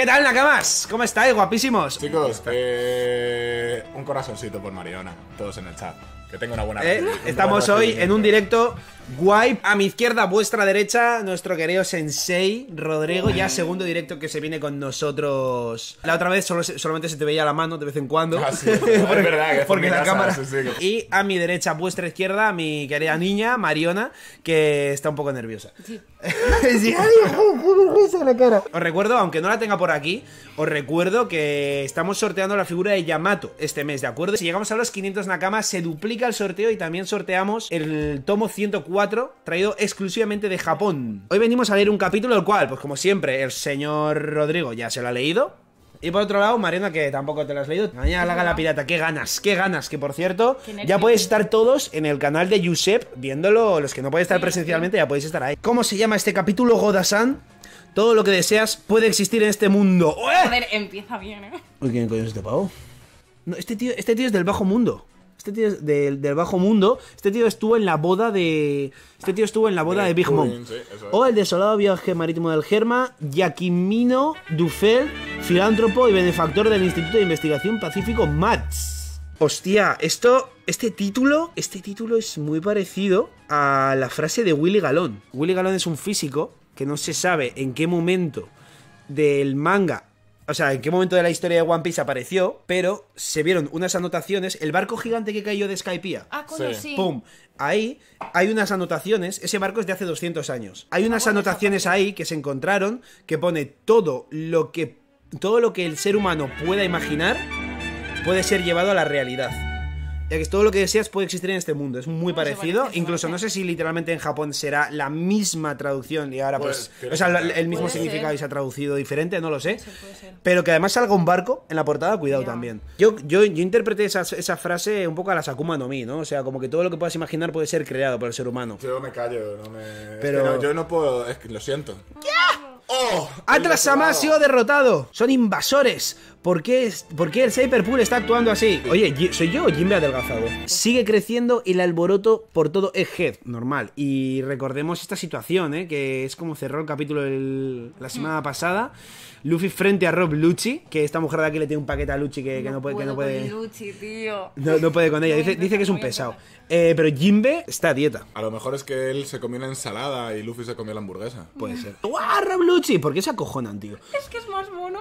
¿Qué tal, Nakamas? ¿Cómo estáis, guapísimos? Chicos, eh, un corazoncito por Mariona, todos en el chat. Que tenga una buena. vida eh, estamos hoy en un directo guay. A mi izquierda, vuestra derecha, nuestro querido Sensei Rodrigo. Ya mm. segundo directo que se viene con nosotros. La otra vez solamente se te veía la mano de vez en cuando. Ah, es verdad, que porque la cámara. Y a mi derecha, vuestra izquierda, mi querida niña, Mariona, que está un poco nerviosa. Sí. Os recuerdo, aunque no la tenga por aquí, os recuerdo que estamos sorteando la figura de Yamato este mes, ¿de acuerdo? Si llegamos a los 500 nakamas se duplica el sorteo y también sorteamos el tomo 104, traído exclusivamente de Japón. Hoy venimos a leer un capítulo, el cual, pues como siempre, el señor Rodrigo ya se lo ha leído. Y por otro lado, Mariana, que tampoco te lo has leído. Mañana la gala pirata. Qué ganas, qué ganas. Que por cierto, ya podéis estar todos en el canal de Yusep viéndolo. Los que no podéis estar presencialmente, ya podéis estar ahí. ¿Cómo se llama este capítulo, Godasan? Todo lo que deseas puede existir en este mundo. empieza bien, ¿eh? ¿quién coño es este pavo? No, este tío, este tío es del bajo mundo. Este tío es del, bajo mundo. Este tío estuvo en la boda de. Este tío estuvo en la boda de Big Mom. O el desolado viaje marítimo del Germa, Yaquimino Dufel, filántropo y benefactor del Instituto de Investigación Pacífico MATS. Hostia, esto. Este título. Este título es muy parecido a la frase de Willy Galón. Willy Galón es un físico que no se sabe en qué momento del manga, o sea, en qué momento de la historia de One Piece apareció, pero se vieron unas anotaciones, el barco gigante que cayó de Skypiea. Ah, ¡Pum! Ahí hay unas anotaciones, ese barco es de hace 200 años. Hay ah, unas anotaciones ahí que se encontraron que pone todo lo que todo lo que el ser humano pueda imaginar puede ser llevado a la realidad. Ya que todo lo que deseas puede existir en este mundo. Es muy parecido. Incluso no sé si literalmente en Japón será la misma traducción y ahora pues. pues o sea, el mismo significado y se ha traducido diferente, no lo sé. Pero que además salga un barco en la portada, cuidado también. Yo, yo, yo interpreté esa, frase un poco a la Sakuma no Mi, ¿no? O sea, como que todo lo que puedas imaginar puede ser creado por el ser humano. Yo me callo, no me. Pero, yo no puedo. Es lo siento. ¡Oh! ¡Atlas sido derrotado! ¡Son invasores! ¿Por qué, ¿Por qué el Cyberpool está actuando así? Oye, ¿soy yo o ha adelgazado? Sigue creciendo el alboroto por todo head normal. Y recordemos esta situación, ¿eh? que es como cerró el capítulo la semana pasada. Luffy frente a Rob Lucci, que esta mujer de aquí le tiene un paquete a Lucci que, no, puede... Que no, puede con tío. No, puede con ella, dice, que es un pesado. Eh, pero Jimbe está a dieta. A lo mejor es que él se comió la ensalada y Luffy se comió la hamburguesa. Puede ser. ¡Guau, Rob Lucci! ¿Por qué se acojonan, tío? Es que es más mono.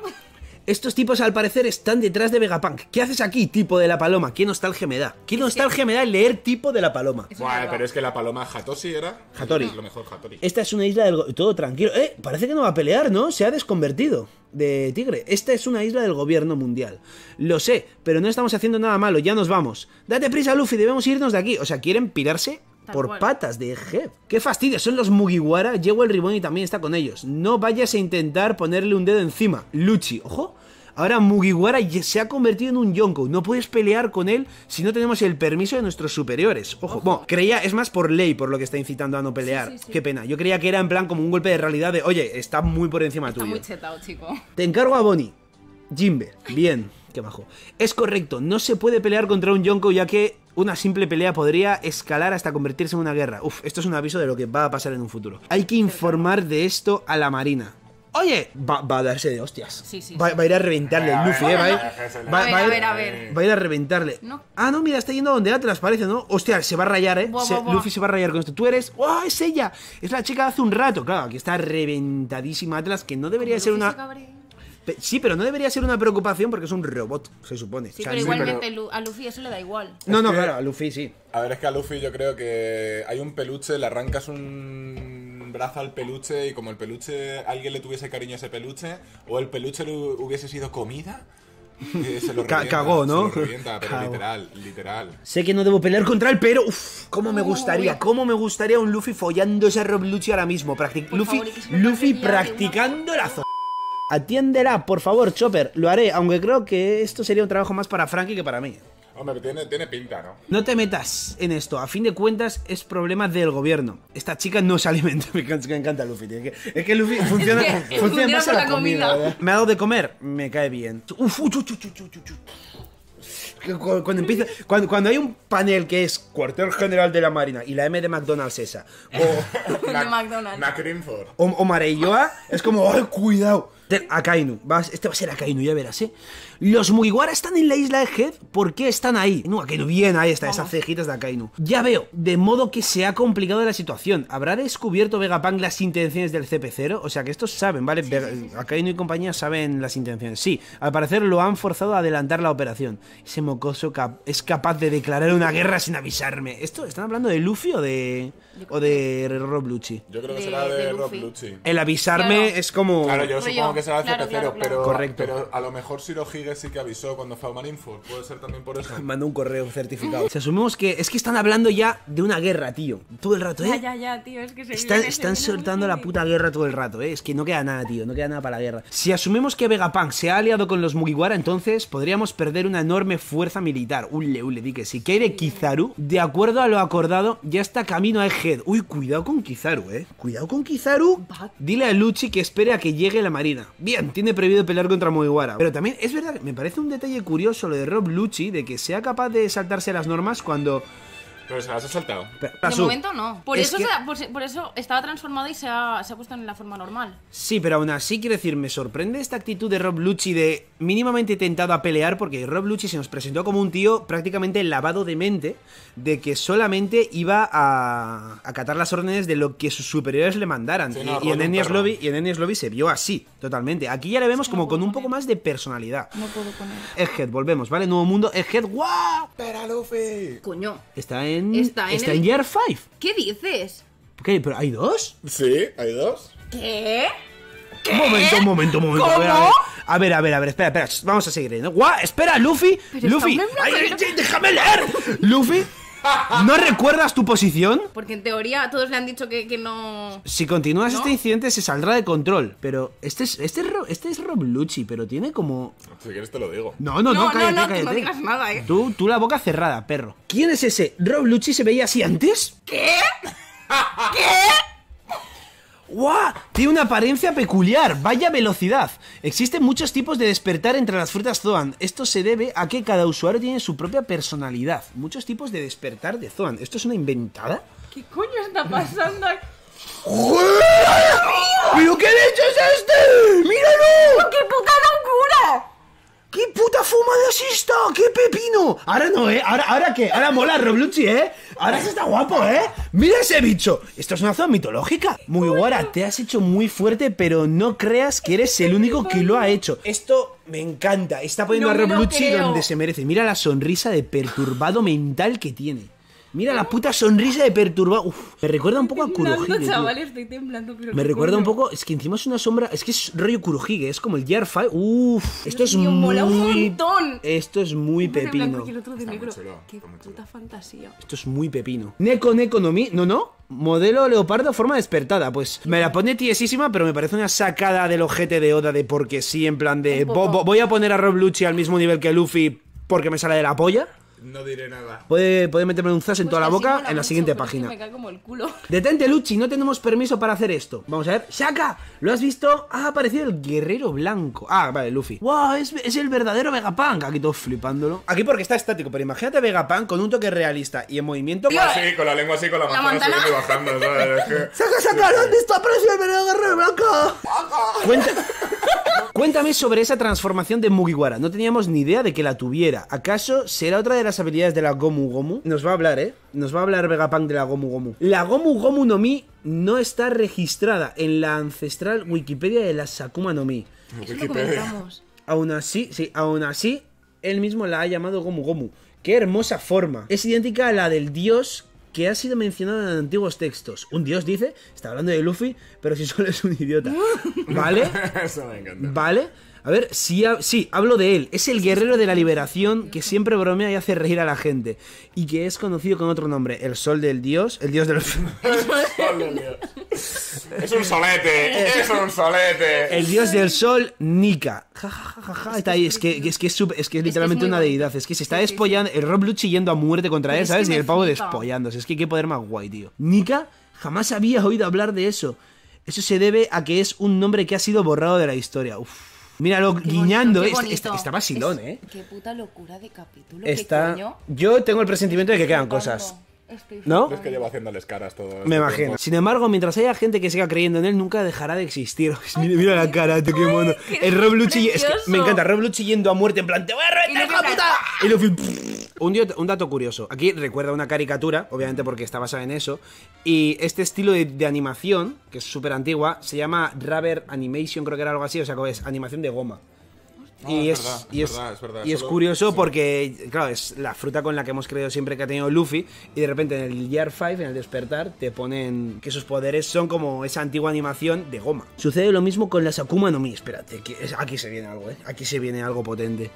Estos tipos al parecer están detrás de Vegapunk. ¿Qué haces aquí, tipo de la paloma? ¿Qué nostalgia me da? ¿Qué nostalgia me da el leer tipo de la paloma? Buah, pero es que la paloma Hatoshi era. Hattori. lo mejor, Hattori. Esta es una isla del. Todo tranquilo. Eh, parece que no va a pelear, ¿no? Se ha desconvertido de Tigre. Esta es una isla del gobierno mundial. Lo sé, pero no estamos haciendo nada malo, ya nos vamos. Date prisa, Luffy, debemos irnos de aquí. O sea, quieren pirarse por patas de Jeb. ¡Qué fastidio! Son los Mugiwara, Llego el ribón y también está con ellos. No vayas a intentar ponerle un dedo encima. Luchi, ojo, Ahora Mugiwara se ha convertido en un Yonko. No puedes pelear con él si no tenemos el permiso de nuestros superiores. Ojo. Bueno, creía, es más por ley por lo que está incitando a no pelear. Qué pena. Yo creía que era en plan como un golpe de realidad de, oye, está muy por encima está tuyo. Muy chetado, chico. Te encargo a Bonnie. Jimbe. Bien. Qué bajo. Es correcto, no se puede pelear contra un Yonko ya que una simple pelea podría escalar hasta convertirse en una guerra. Uf, esto es un aviso de lo que va a pasar en un futuro. Hay que informar de esto a la Marina. Oye, va, a darse de hostias. Sí, sí, va, a ir a reventarle el Luffy, eh. Va, a ir, a ver, a ver. Va a ir a reventarle. Ah, no, mira, está yendo donde Atlas, parece, ¿no? Hostia, se va a rayar, eh. Luffy se va a rayar con esto. Tú eres. ¡Oh, es ella! Es la chica de hace un rato. Claro, que está reventadísima Atlas, que no debería ser una. sí, pero no debería ser una preocupación porque es un robot, se supone. Sí, pero igualmente a Luffy eso le da igual. No, no, claro, a Luffy sí. A ver, es que a Luffy yo creo que hay un peluche, le arrancas un brazo al peluche y como el peluche, alguien le tuviese cariño a ese peluche, o el peluche hubiese sido comida. Eh, se lo Cagó, ¿no? literal, literal. Sé que no debo pelear contra él, pero uff, cómo me gustaría, cómo me gustaría un Luffy follando ese Rob ahora mismo. Luffy, Luffy practicando la zona. Atiéndela, por favor, Chopper. Lo haré, aunque creo que esto sería un trabajo más para Frankie que para mí. Hombre, tiene, tiene pinta, ¿no? No te metas en esto. A fin de cuentas, es problema del gobierno. Esta chica no se alimenta. Me encanta, Luffy. Es que, Luffy funciona, la, comida. me ha dado de comer. Me cae bien. cuando, empieza, cuando, hay un panel que es cuartel general de la marina y la M de McDonald's esa o, de McDonald's. o, o Mareilloa es como ¡ay cuidado! Akainu. Este va a ser Akainu, ya verás, ¿eh? Los Mugiwara están en la isla de Head. ¿Por qué están ahí? No, Akainu, bien, ahí está, esas cejitas de Akainu. Ya veo, de modo que se ha complicado la situación. ¿Habrá descubierto Vegapunk las intenciones del CP0? O sea, que estos saben, ¿vale? Akainu y compañía saben las intenciones. Sí, al parecer lo han forzado a adelantar la operación. Ese mocoso es capaz de declarar una guerra sin avisarme. ¿Esto? ¿Están hablando de Luffy o de...? o de Rob Lucci? Yo creo que será de, Rob Lucci. El avisarme es como. Claro, yo supongo que será de claro, pero, Correcto. pero a lo mejor si sí que avisó cuando fue a Puede ser también por eso. Mandó un correo certificado. Si asumimos que es que están hablando ya de una guerra, tío. Todo el rato, ¿eh? Ya, ya, ya, tío. Es que se Están, soltando la puta guerra todo el rato, ¿eh? Es que no queda nada, tío. No queda nada para la guerra. Si asumimos que Vegapunk se ha aliado con los Mugiwara, entonces podríamos perder una enorme fuerza militar. Ule, ule, di que sí. quiere Kizaru, de acuerdo a lo acordado, ya está camino a Eje Uy, cuidado con Kizaru, eh. Cuidado con Kizaru. Dile a Luchi que espere a que llegue la marina. Bien, tiene prohibido pelear contra Mugiwara. Pero también es verdad, me parece un detalle curioso lo de Rob Luchi, de que sea capaz de saltarse las normas cuando pero se las ha saltado. En de momento no. Por, eso por, eso estaba transformada y se ha, puesto en la forma normal. Sí, pero aún así, quiero decir, me sorprende esta actitud de Rob Lucci de mínimamente tentado a pelear, porque Rob Lucci se nos presentó como un tío prácticamente lavado de mente, de que solamente iba a acatar las órdenes de lo que sus superiores le mandaran. y, en Enies Lobby, y Lobby se vio así, totalmente. Aquí ya le vemos como con un poco más de personalidad. No puedo poner. volvemos, ¿vale? Nuevo mundo, Egghead, ¡guau! ¡Pero Luffy! Coño. Está en Está en, está en Year 5. ¿Qué dices? ¿Qué? ¿Pero hay dos? Sí, hay dos. ¿Qué? ¿Qué? Momento, un momento, un momento. A, ver, a ver, a ver, espera, espera. Vamos a seguir No, ¡Guau! Espera, Luffy. Luffy. déjame leer. Luffy ¿No recuerdas tu posición? Porque en teoría todos le han dicho que, no. Si continúas este incidente, se saldrá de control. Pero este es, este este es Rob Lucci, pero tiene como. Si quieres, te lo digo. No, no, no, no, cállate, no, cállate. no digas nada, eh. Tú, tú la boca cerrada, perro. ¿Quién es ese? ¿Rob Lucci se veía así antes? ¿Qué? ¿Qué? Wow, Tiene una apariencia peculiar, vaya velocidad. Existen muchos tipos de despertar entre las frutas Zoan. Esto se debe a que cada usuario tiene su propia personalidad. Muchos tipos de despertar de Zoan. ¿Esto es una inventada? ¿Qué coño está pasando aquí? ¿Pero qué leches es este? ahora no, ¿eh? Ahora, ahora qué, ahora mola Roblucci, ¿eh? Ahora se está guapo, ¿eh? Mira ese bicho. Esto es una zona mitológica. Muy guara, te has hecho muy fuerte, pero no creas que eres el único que lo ha hecho. Esto me encanta. Está poniendo a Roblucci donde se merece. Mira la sonrisa de perturbado mental que tiene. Mira la puta sonrisa de perturbado. Uf, me recuerda un poco a Kurohige. chavales, estoy temblando, me recuerda un poco. Es que encima es una sombra. Es que es rollo Kurohige, es como el 5 Uf, esto es muy. Un esto es muy pepino. Esto es muy pepino. Neko Neko no mi. No, no. Modelo leopardo forma despertada. Pues me la pone tiesísima, pero me parece una sacada del ojete de Oda de porque sí, en plan de. voy a poner a Rob Lucci al mismo nivel que Luffy porque me sale de la polla. No diré nada. Puede, puede meterme un zas en pues toda la boca en la siguiente página. me cae como el culo. Detente, Luchi, no tenemos permiso para hacer esto. Vamos a ver. saca ¿Lo has visto? Ha aparecido el guerrero blanco. Ah, vale, Luffy. ¡Wow! Es, es el verdadero Vegapunk. Aquí todo flipándolo. Aquí porque está estático, pero imagínate Vegapunk con un toque realista y en movimiento. Eh, con la lengua así, con la, la bajando. ¿sabes? ¡Saca, saca! lo dónde visto! ¡Apareció el verdadero guerrero blanco? Cuenta. Cuéntame sobre esa transformación de Mugiwara. No teníamos ni idea de que la tuviera. ¿Acaso será otra de las habilidades de la Gomu Gomu? Nos va a hablar, ¿eh? Nos va a hablar Vegapunk de la Gomu Gomu. La Gomu Gomu no Mi no está registrada en la ancestral Wikipedia de la Sakuma no Mi. Aún así, sí, aún así, él mismo la ha llamado Gomu Gomu. ¡Qué hermosa forma! Es idéntica a la del dios que ha sido mencionado en antiguos textos. Un dios dice, está hablando de Luffy, pero si solo es un idiota. ¿Vale? Eso me encanta. ¿Vale? A ver, sí, hablo de él. Es el guerrero de la liberación que siempre bromea y hace reír a la gente. Y que es conocido con otro nombre, el sol del dios, el dios de los. sol del dios. Es un solete, es un solete. El dios del sol, Nika. Ja, Está ahí, es que es, que es, literalmente una deidad. Es que se está despojando, el Rob Luchi yendo a muerte contra él, ¿sabes? Y el pavo despojándose, Es que qué poder más guay, tío. Nika, jamás había oído hablar de eso. Eso se debe a que es un nombre que ha sido borrado de la historia. Uf. Míralo, guiñando. está vacilón, ¿eh? Qué puta locura de capítulo. Está... Yo tengo el presentimiento de que quedan cosas. ¿No? Es que llevo haciéndoles caras todo. Este me imagino. Sin embargo, mientras haya gente que siga creyendo en él, nunca dejará de existir. Mira, la cara, tú, qué mono. el me encanta, Rob yendo a muerte en plan, te voy a reventar, la puta. Y un, un dato curioso. Aquí recuerda una caricatura, obviamente porque está basada en eso. Y este estilo de, de animación, que es súper antigua, se llama Rubber Animation, creo que era algo así, o sea, es animación de goma y es, y es, curioso porque, claro, es la fruta con la que hemos creído siempre que ha tenido Luffy. Y de repente en el Year 5, en el despertar, te ponen que sus poderes son como esa antigua animación de goma. Sucede lo mismo con las Akuma no Mi. Espérate, aquí se viene algo, ¿eh? Aquí se viene algo potente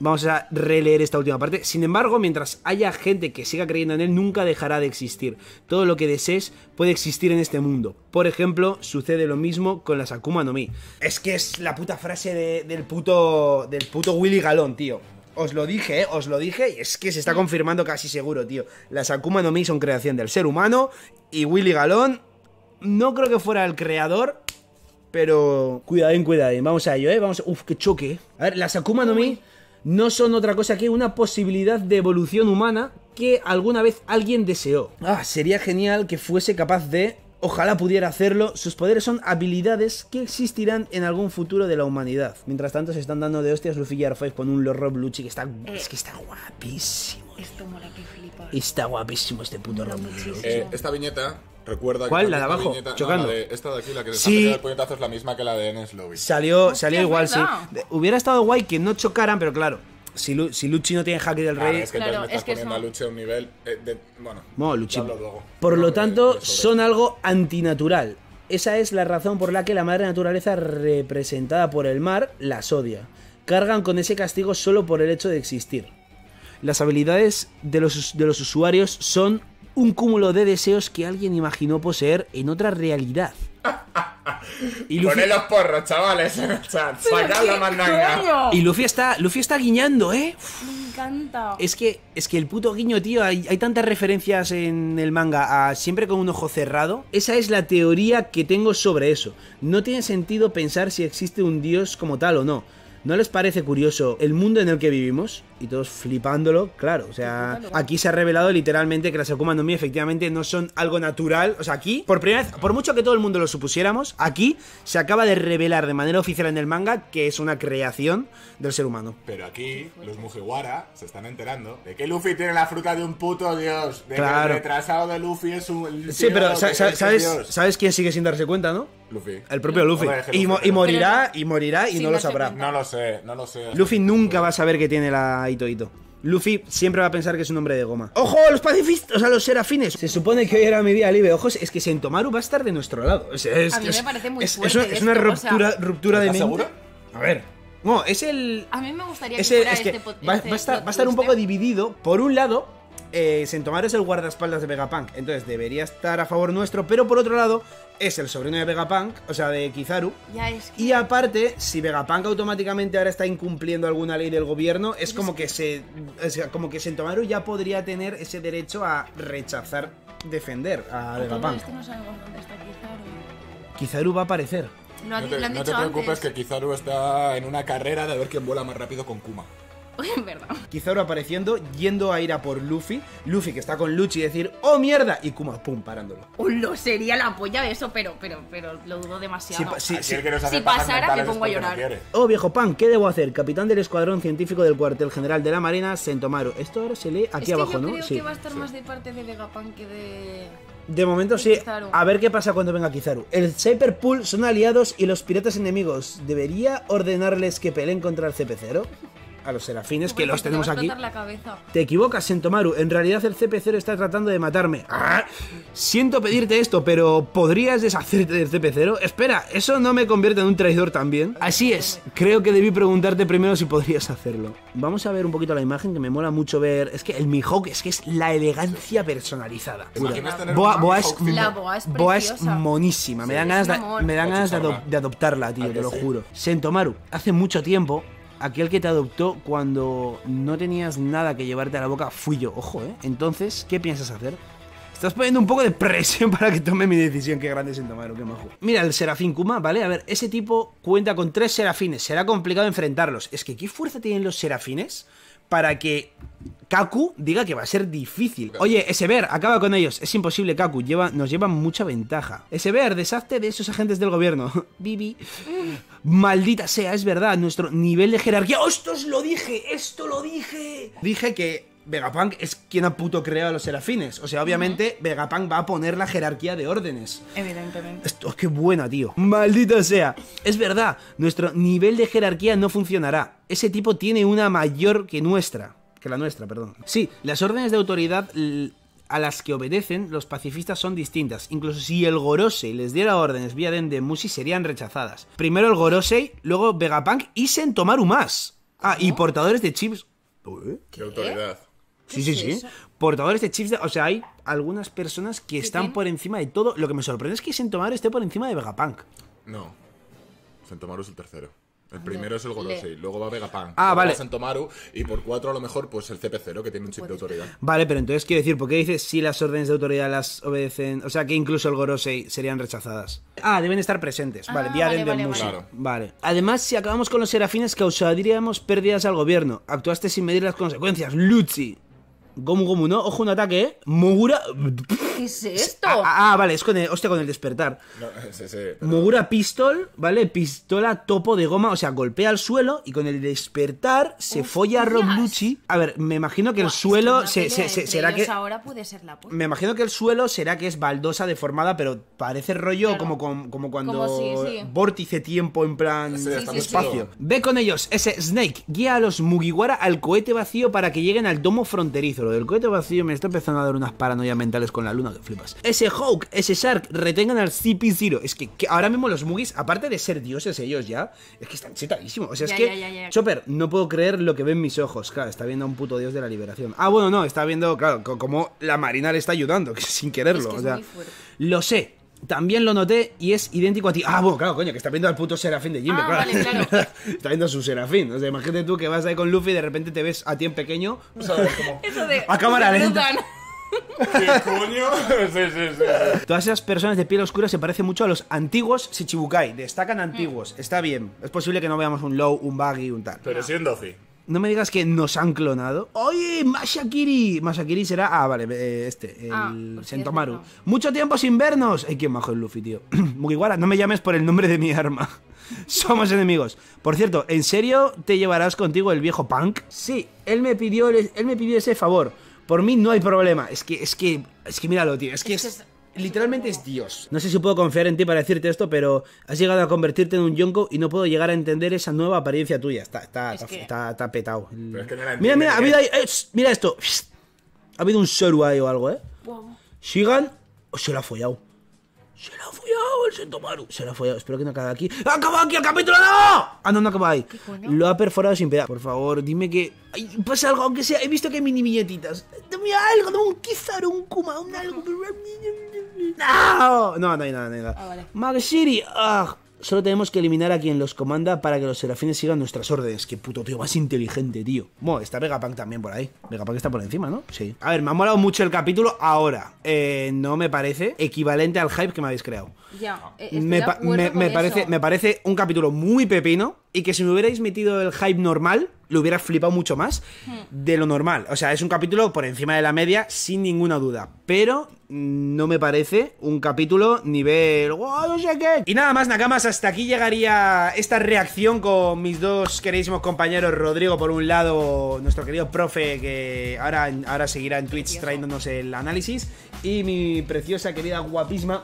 vamos a releer esta última parte. Sin embargo, mientras haya gente que siga creyendo en él, nunca dejará de existir. Todo lo que desees puede existir en este mundo. Por ejemplo, sucede lo mismo con las Akuma no Mi. Es que es la puta frase del puto. del puto Willy Galón, tío. Os lo dije, eh, os lo dije, y es que se está confirmando casi seguro, tío. Las Akuma no Mi son creación del ser humano y Willy Galón no creo que fuera el creador, pero cuidadín, cuidadín. Vamos a ello, eh. Vamos Uf, qué choque. Eh. A ver, las Akuma no Mi no son otra cosa que una posibilidad de evolución humana que alguna vez alguien deseó. Ah, sería genial que fuese capaz de... Ojalá pudiera hacerlo, sus poderes son habilidades que existirán en algún futuro de la humanidad. Mientras tanto se están dando de hostias Luffy y con un Lord bluchi que está... Eh. es que está guapísimo. Esto mola que Está guapísimo este puto Rob eh, esta viñeta Recuerda ¿Cuál? la de abajo, chocando. esta de aquí, la que sí. el puñetazo, es la misma que la de Enes Lobby. Salió, salió igual, sí. Hubiera estado guay que no chocaran, pero claro, si, si, Luchi no tiene Hacker del Rey. Claro, es que claro, me estás es que poniendo a Luchi a un nivel. Eh, de, bueno, Por lo tanto, son algo antinatural. Esa es la razón por la que la madre naturaleza, representada por el mar, las odia. Cargan con ese castigo solo por el hecho de existir. Las habilidades de los, de los usuarios son un cúmulo de deseos que alguien imaginó poseer en otra realidad. Y Poné los porros, chavales, la Y Luffy está, Luffy está guiñando, ¿eh? Me encanta. Es que, es que el puto guiño, tío, hay tantas referencias en el manga a siempre con un ojo cerrado. Esa es la teoría que tengo sobre eso. No tiene sentido pensar si existe un dios como tal o no ¿No les parece curioso el mundo en el que vivimos? Y todos flipándolo, claro. O sea, aquí se ha revelado literalmente que las Akuma no Mi efectivamente no son algo natural. O sea, aquí, por primera vez, por mucho que todo el mundo lo supusiéramos, aquí se acaba de revelar de manera oficial en el manga que es una creación del ser humano. Pero aquí, los Mujiwara se están enterando de que Luffy tiene la fruta de un puto dios. De claro. que el retrasado de Luffy es un. Sí, pero ¿sabes, quién sigue sin darse cuenta, no? Luffy. El propio Luffy. Y, morirá, y morirá y no, lo sabrá. No lo sé, no lo sé. Luffy nunca va a saber que tiene la Ito Luffy siempre va a pensar que es un hombre de goma. ¡Ojo los pacifistas! O sea, los serafines. Se supone que hoy era mi día libre. Ojos, es que Sentomaru va a estar de nuestro lado. es, a mí me parece muy Es, una, ruptura, ruptura de mente. seguro? A ver. No, es el. A mí me gustaría que, fuera este, este, a estar, va a estar un poco ¿eh? dividido. Por un lado, Sentomaru eh, es el guardaespaldas de Vegapunk, entonces debería estar a favor nuestro, pero por otro lado, es el sobrino de Vegapunk, o sea, de Kizaru. Y aparte, si Vegapunk automáticamente ahora está incumpliendo alguna ley del gobierno, es como que se. como que Sentomaru ya podría tener ese derecho a rechazar defender a Vegapunk. Kizaru. va a aparecer. No, te, preocupes que Kizaru está en una carrera de ver quién vuela más rápido con Kuma en verdad. Kizaru apareciendo, yendo a ir a por Luffy. Luffy que está con Luchi y decir, ¡oh mierda! Y Kuma, pum, parándolo. Lo sería la polla de eso, pero, pero, pero lo dudo demasiado. Si, pasara, Te pongo a llorar. Oh viejo pan, ¿qué debo hacer? Capitán del Escuadrón Científico del Cuartel General de la Marina, Sentomaru. Esto ahora se lee aquí abajo, yo ¿no? Creo que va a estar más de parte de Vegapunk que de. De momento sí. A ver qué pasa cuando venga Kizaru. El Cyber son aliados y los piratas enemigos. ¿Debería ordenarles que peleen contra el CP0? los serafines, que los tenemos aquí. Te equivocas, Sentomaru. En realidad el CP0 está tratando de matarme. Ah, siento pedirte esto, pero ¿podrías deshacerte del CP0? Espera, ¿eso no me convierte en un traidor también? Así es, creo que debí preguntarte primero si podrías hacerlo. Vamos a ver un poquito la imagen, que me mola mucho ver... Es que el Mihawk es que es la elegancia personalizada. Boa, Boa, es, Boa, es monísima. me dan ganas, me dan de adoptarla, tío, te lo juro. Sentomaru, hace mucho tiempo aquel que te adoptó cuando no tenías nada que llevarte a la boca fui yo, ojo, ¿eh? Entonces, ¿qué piensas hacer? Estás poniendo un poco de presión para que tome mi decisión. Qué grande sin o qué majo. Mira, el Serafín Kuma, ¿vale? A ver, ese tipo cuenta con tres serafines. Será complicado enfrentarlos. Es que, ¿qué fuerza tienen los serafines? para que Kaku diga que va a ser difícil. Oye, ver acaba con ellos. Es imposible, Kaku. nos lleva mucha ventaja. ver deshazte de esos agentes del gobierno. Bibi. Maldita sea, es verdad. Nuestro nivel de jerarquía. ¡Oh, esto lo dije! ¡Esto lo dije! Dije que Vegapunk es quien ha puto creado a los serafines. O sea, obviamente, Vegapunk va a poner la jerarquía de órdenes. Evidentemente. Esto es oh, que buena, tío. Maldito sea. Es verdad, nuestro nivel de jerarquía no funcionará. Ese tipo tiene una mayor que nuestra. Que la nuestra, perdón. Sí, las órdenes de autoridad a las que obedecen los pacifistas son distintas. Incluso si el Gorosei les diera órdenes vía musi serían rechazadas. Primero el Gorosei, luego Vegapunk y Sentomaru más. Ah, y portadores de chips. ¿Qué? autoridad? Sí, sí, sí. Portadores de chips. De, o sea, hay algunas personas que están por encima de todo. Lo que me sorprende es que Sentomaru esté por encima de Vegapunk. No. Sentomaru es el tercero. El ah, primero es el Gorosei, luego va Vegapunk. Ah, vale. Sentomaru y por cuatro a lo mejor pues el CP0 que tiene un chip de autoridad. Vale, pero entonces quiero decir, ¿por qué dices si las órdenes de autoridad las obedecen? O sea, que incluso el Gorosei serían rechazadas. Ah, deben estar presentes. Vale, ah, vale, vale, vale. Además, si acabamos con los serafines, causaríamos pérdidas al gobierno. Actuaste sin medir las consecuencias, Luchi. Gomu Gomu no, ojo un ataque, ¿eh? Mugura... ¿qué es esto? Ah, vale, es con el, con el despertar. No, eh, Pistol, ¿vale? Pistola topo de goma, o sea, golpea al suelo y con el despertar se folla a Rob A ver, me imagino que el suelo será que... ahora puede ser Me imagino que el suelo será que es baldosa deformada, pero parece rollo como, como, cuando vórtice tiempo en plan espacio. Ve con ellos, ese Snake guía a los Mugiwara al cohete vacío para que lleguen al domo fronterizo. Lo del cohete vacío me está empezando a dar unas paranoias mentales con la luna flipas. Ese Hawk, ese Shark, retengan al CP0. Es que, ahora mismo los Moogies, aparte de ser dioses ellos ya, es que están chetadísimos. O sea, es que, Chopper, no puedo creer lo que ven mis ojos. Claro, está viendo a un puto dios de la liberación. Ah, bueno, no, está viendo, claro, como la Marina le está ayudando, sin quererlo. lo sé, también lo noté y es idéntico a ti. Ah, bueno, claro, coño, que está viendo al puto Serafín de Jimmy. Ah, está viendo a su Serafín. O sea, imagínate tú que vas ahí con Luffy y de repente te ves a ti en pequeño. Pues, Eso de, a cámara lenta. ¿Qué coño? sí, sí, sí. Todas esas personas de piel oscura se parecen mucho a los antiguos Shichibukai. Destacan mm. antiguos. Está bien. Es posible que no veamos un Low, un Buggy, un tal. Pero siendo así. No me digas que nos han clonado. ¡Oye, Mashakiri! Masakiri será. Ah, vale, eh, este, el ah, pues Sentomaru. Este mucho tiempo sin vernos. Ay, qué majo el Luffy, tío. Mugiwara, no me llames por el nombre de mi arma. Somos enemigos. Por cierto, ¿en serio te llevarás contigo el viejo Punk? Sí, él me pidió, él me pidió ese favor. Por mí no hay problema. Es que, es que, es que míralo, tío. Es que es, literalmente es Dios. No sé si puedo confiar en ti para decirte esto, pero has llegado a convertirte en un Yonko y no puedo llegar a entender esa nueva apariencia tuya. Está, está, está, está, petado. mira, mira, ha habido ahí, eh, mira esto. Ha habido un soru o algo, ¿eh? Shigan o oh, se lo ha follado. Se la ha follado el Sentomaru. Se la ha follado. Espero que no acabe aquí. ¡Acaba aquí el capítulo! ¡No! Ah, no, no acaba ahí. Lo ha perforado sin piedad. Por favor, dime que. pasa algo, aunque sea. He visto que hay mini billetitas. Dame algo, dame un Kizaru, un Kuma, un algo. No, no, no hay nada, no hay nada. Ah, vale. ah. Solo tenemos que eliminar a quien los comanda para que los serafines sigan nuestras órdenes. Qué puto tío más inteligente, tío. Bueno, está Vegapunk también por ahí. Vegapunk está por encima, ¿no? Sí. A ver, me ha molado mucho el capítulo ahora. Eh, no me parece equivalente al hype que me habéis creado. Ya, eh, me parece, me parece un capítulo muy pepino y que si me hubierais metido el hype normal, ...lo hubiera flipado mucho más hmm. de lo normal. O sea, es un capítulo por encima de la media, sin ninguna duda. Pero no me parece un capítulo nivel. ¡Wow, no sé Y nada más, Nakamas, hasta aquí llegaría esta reacción con mis dos queridísimos compañeros. Rodrigo, por un lado, nuestro querido profe, que ahora, ahora seguirá en Twitch trayéndonos el análisis. Y mi preciosa, querida, guapísima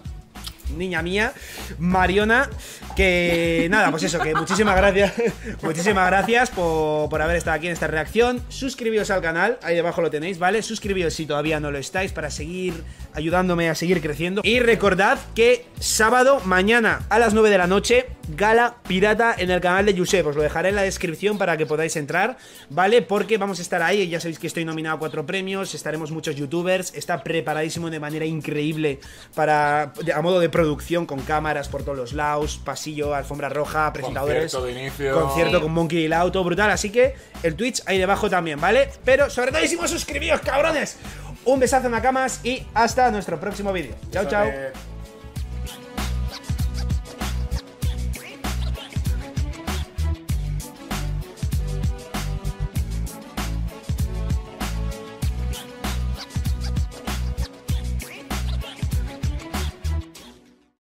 niña mía, Mariona, que nada, pues eso, que muchísimas gracias, muchísimas gracias por, haber estado aquí en esta reacción. Suscribíos al canal, ahí debajo lo tenéis, ¿vale? Suscribíos si todavía no lo estáis para seguir ayudándome a seguir creciendo. Y recordad que sábado, mañana a las 9 de la noche, gala pirata en el canal de Yusef. Os lo dejaré en la descripción para que podáis entrar, ¿vale? Porque vamos a estar ahí, ya sabéis que estoy nominado a cuatro premios, estaremos muchos youtubers, está preparadísimo de manera increíble para, a modo de producción con cámaras por todos los lados, pasillo, alfombra roja, presentadores. Concierto inicio. Concierto con Monkey y brutal. Así que el Twitch ahí debajo también, ¿vale? Pero sobre todo, hicimos suscribido, cabrones. Un besazo en la camas y hasta nuestro próximo vídeo. Chao, chao.